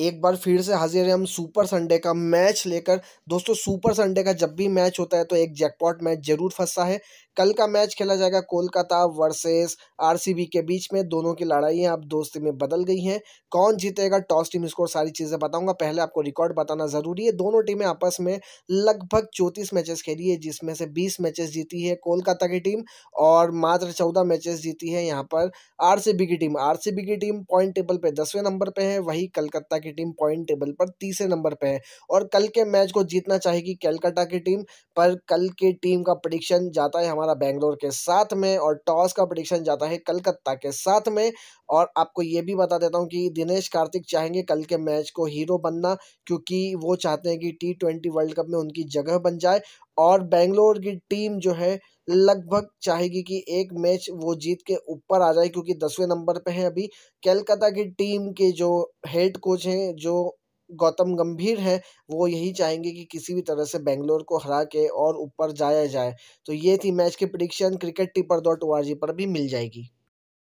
एक बार फिर से हाजिर है हम सुपर संडे का मैच लेकर दोस्तों सुपर संडे का जब भी मैच होता है तो एक जैकपॉट मैच जरूर फंसता है कल का मैच खेला जाएगा कोलकाता वर्सेस आरसीबी के बीच में दोनों की लड़ाई अब दोस्ती में बदल गई हैं कौन जीतेगा टॉस टीम स्कोर सारी चीज़ें बताऊंगा पहले आपको रिकॉर्ड बताना ज़रूरी है दोनों टीमें आपस में लगभग चौंतीस मैचेस खेली है जिसमें से बीस मैचेस जीती है कोलकाता की टीम और मात्र चौदह मैचेस जीती है यहाँ पर आर की टीम आर की टीम पॉइंट टेबल पर दसवें नंबर पर है वही कलकत्ता की टीम पॉइंट टेबल पर तीसरे नंबर पे है और कल के मैच को जीतना चाहेगी कैलकाटा की टीम पर कल की टीम का प्रडिक्शन जाता है हमारा बेंगलोर के साथ में और टॉस का प्रडिक्शन जाता है कलकत्ता के साथ में और आपको ये भी बता देता हूँ कि दिनेश कार्तिक चाहेंगे कल के मैच को हीरो बनना क्योंकि वो चाहते हैं कि टी वर्ल्ड कप में उनकी जगह बन जाए और बेंगलोर की टीम जो है लगभग चाहेगी कि एक मैच वो जीत के ऊपर आ जाए क्योंकि दसवें नंबर पे है अभी कैलकाता की टीम के जो हेड कोच हैं जो गौतम गंभीर हैं वो यही चाहेंगे कि किसी भी तरह से बेंगलोर को हरा के और ऊपर जाया जाए तो ये थी मैच की prediction cricket tipper dot O पर भी मिल जाएगी